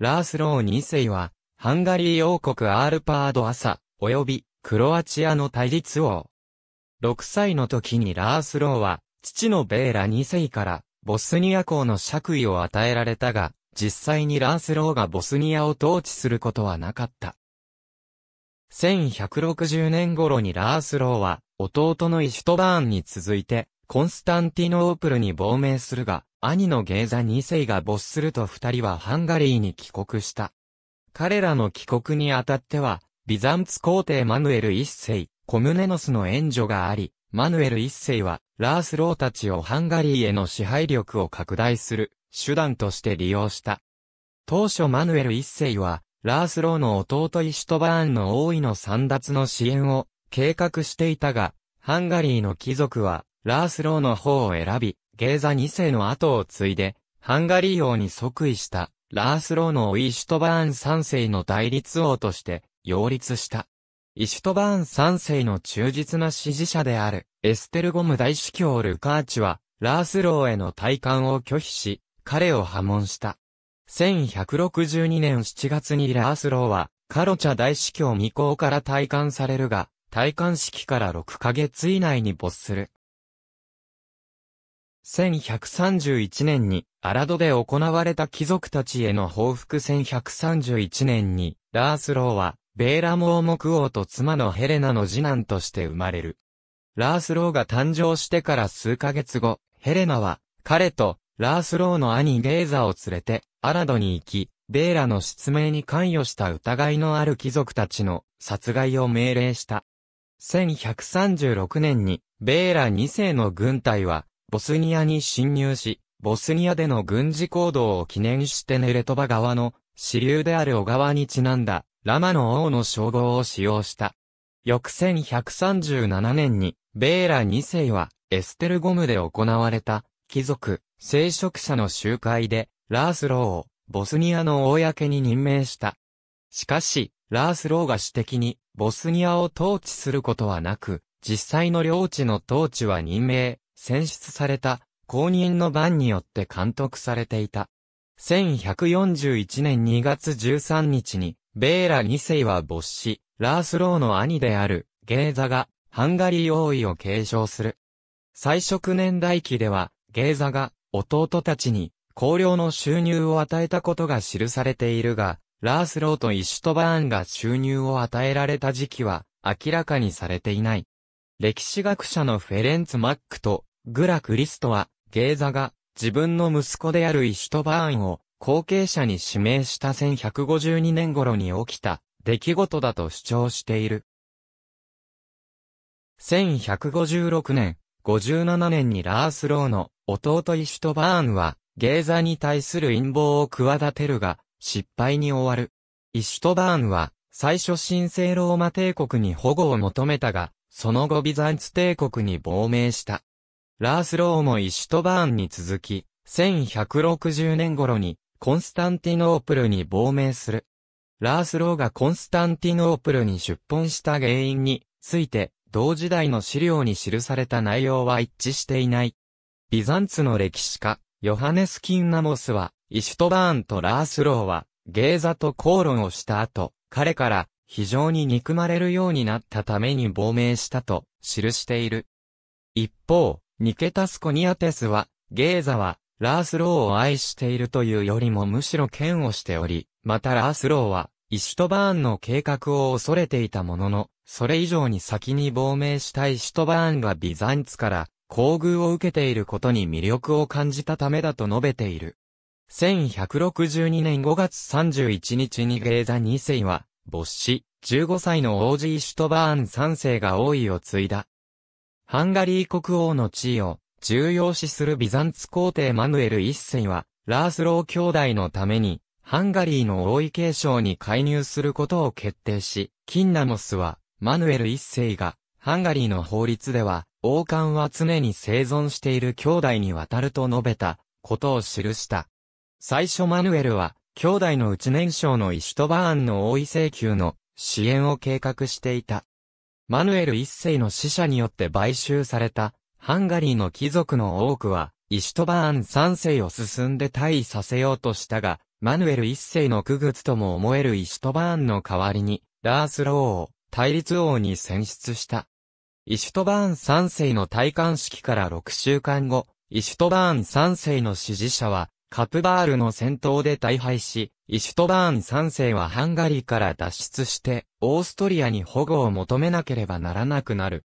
ラースロー2世は、ハンガリー王国アールパード朝、及び、クロアチアの対立王。6歳の時にラースローは、父のベーラ2世から、ボスニア公の爵位を与えられたが、実際にラースローがボスニアを統治することはなかった。1160年頃にラースローは、弟のイシュトバーンに続いて、コンスタンティノープルに亡命するが、兄のゲーザ2世が没すると二人はハンガリーに帰国した。彼らの帰国にあたっては、ビザンツ皇帝マヌエル1世、コムネノスの援助があり、マヌエル1世は、ラースローたちをハンガリーへの支配力を拡大する、手段として利用した。当初マヌエル1世は、ラースローの弟イシュトバーンの王位の三奪の支援を計画していたが、ハンガリーの貴族は、ラースローの方を選び、ゲーザ2世の後を継いで、ハンガリー王に即位した、ラースローのイシュトバーン3世の代理王として、擁立した。イシュトバーン3世の忠実な支持者である、エステルゴム大司教ルカーチは、ラースローへの退官を拒否し、彼を破門した。1162年7月にラースローは、カロチャ大司教未公から退官されるが、退官式から6ヶ月以内に没する。1131年に、アラドで行われた貴族たちへの報復1131年に、ラースローは、ベーラモ目王と妻のヘレナの次男として生まれる。ラースローが誕生してから数ヶ月後、ヘレナは、彼と、ラースローの兄ゲーザを連れて、アラドに行き、ベーラの失明に関与した疑いのある貴族たちの殺害を命令した。1136年に、ベーラ2世の軍隊は、ボスニアに侵入し、ボスニアでの軍事行動を記念してネレトバ川の支流である小川にちなんだ、ラマの王の称号を使用した。翌1137年に、ベーラ2世は、エステルゴムで行われた、貴族、聖職者の集会で、ラースローを、ボスニアの公に任命した。しかし、ラースローが私的に、ボスニアを統治することはなく、実際の領地の統治は任命、選出された公認の番によって監督されていた。1141年2月13日に、ベーラ2世は没し、ラースローの兄である、ゲーザが、ハンガリー王位を継承する。最初年代記では、ゲーザが、弟たちに、高領の収入を与えたことが記されているが、ラースローとイシュトバーンが収入を与えられた時期は、明らかにされていない。歴史学者のフェレンツ・マックと、グラクリストは、ゲーザが、自分の息子であるイシュトバーンを、後継者に指名した1152年頃に起きた、出来事だと主張している。1156年、57年にラースローの弟イシュトバーンは、ゲーザに対する陰謀を企てるが、失敗に終わる。イシュトバーンは、最初神聖ローマ帝国に保護を求めたが、その後ビザンツ帝国に亡命した。ラースローもイシュトバーンに続き、1160年頃にコンスタンティノープルに亡命する。ラースローがコンスタンティノープルに出奔した原因について、同時代の資料に記された内容は一致していない。ビザンツの歴史家、ヨハネス・キンナモスは、イシュトバーンとラースローは、ゲーザと口論をした後、彼から非常に憎まれるようになったために亡命したと記している。一方、ニケタス・コニアテスは、ゲーザは、ラースローを愛しているというよりもむしろ剣をしており、またラースローは、イシュトバーンの計画を恐れていたものの、それ以上に先に亡命したイシュトバーンがビザンツから、厚遇を受けていることに魅力を感じたためだと述べている。1162年5月31日にゲーザ2世は、没死、15歳の王子イシュトバーン3世が王位を継いだ。ハンガリー国王の地位を重要視するビザンツ皇帝マヌエル一世は、ラースロー兄弟のために、ハンガリーの王位継承に介入することを決定し、キンナモスは、マヌエル一世が、ハンガリーの法律では、王冠は常に生存している兄弟に渡ると述べた、ことを記した。最初マヌエルは、兄弟のうち年少のイシュトバーンの王位請求の支援を計画していた。マヌエル一世の死者によって買収された、ハンガリーの貴族の多くは、イシュトバーン三世を進んで退位させようとしたが、マヌエル一世の区別とも思えるイシュトバーンの代わりに、ラースローを対立王に選出した。イシュトバーン三世の戴冠式から6週間後、イシュトバーン三世の支持者は、カプバールの戦闘で大敗し、イシュトバーン3世はハンガリーから脱出して、オーストリアに保護を求めなければならなくなる。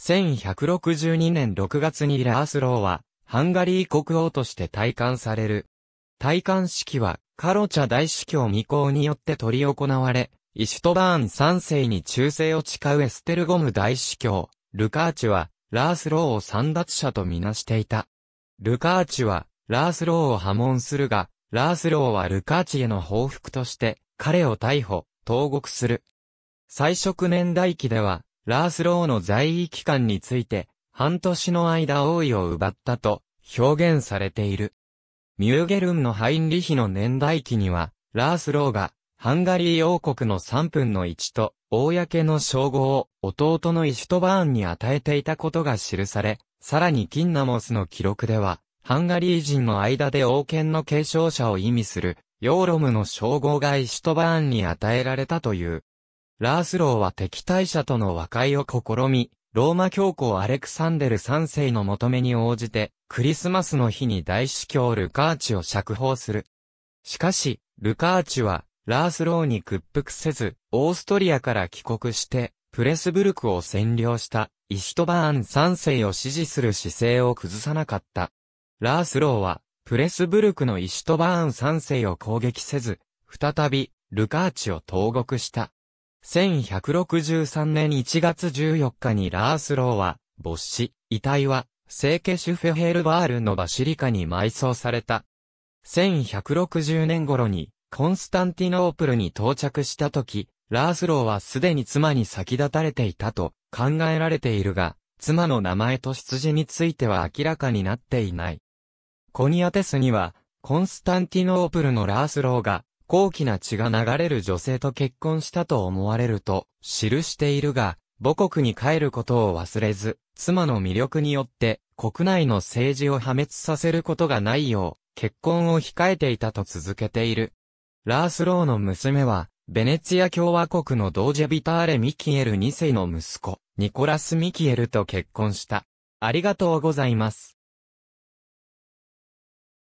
1162年6月にラースローは、ハンガリー国王として戴冠される。戴冠式は、カロチャ大司教未行によって執り行われ、イシュトバーン3世に忠誠を誓うエステルゴム大司教、ルカーチは、ラースローを三奪者とみなしていた。ルカーチは、ラースローを破門するが、ラースローはルカーチへの報復として、彼を逮捕、投獄する。最初年代記では、ラースローの在位期間について、半年の間王位を奪ったと表現されている。ミューゲルンのハインリヒの年代記には、ラースローが、ハンガリー王国の3分の1と、公の称号を弟のイシュトバーンに与えていたことが記され、さらにキンナモスの記録では、ハンガリー人の間で王権の継承者を意味する、ヨーロムの称号がイシュトバーンに与えられたという。ラースローは敵対者との和解を試み、ローマ教皇アレクサンデル3世の求めに応じて、クリスマスの日に大司教ルカーチを釈放する。しかし、ルカーチは、ラースローに屈服せず、オーストリアから帰国して、プレスブルクを占領した、イシュトバーン3世を支持する姿勢を崩さなかった。ラースローは、プレスブルクのイシュトバーン三世を攻撃せず、再び、ルカーチを投獄した。1163年1月14日にラースローは、没死、遺体は、聖家シュフェヘルバールのバシリカに埋葬された。1160年頃に、コンスタンティノープルに到着した時、ラースローはすでに妻に先立たれていたと考えられているが、妻の名前と出自については明らかになっていない。コニアテスには、コンスタンティノープルのラースローが、高貴な血が流れる女性と結婚したと思われると、記しているが、母国に帰ることを忘れず、妻の魅力によって、国内の政治を破滅させることがないよう、結婚を控えていたと続けている。ラースローの娘は、ベネツィア共和国のドージェビターレ・ミキエル2世の息子、ニコラス・ミキエルと結婚した。ありがとうございます。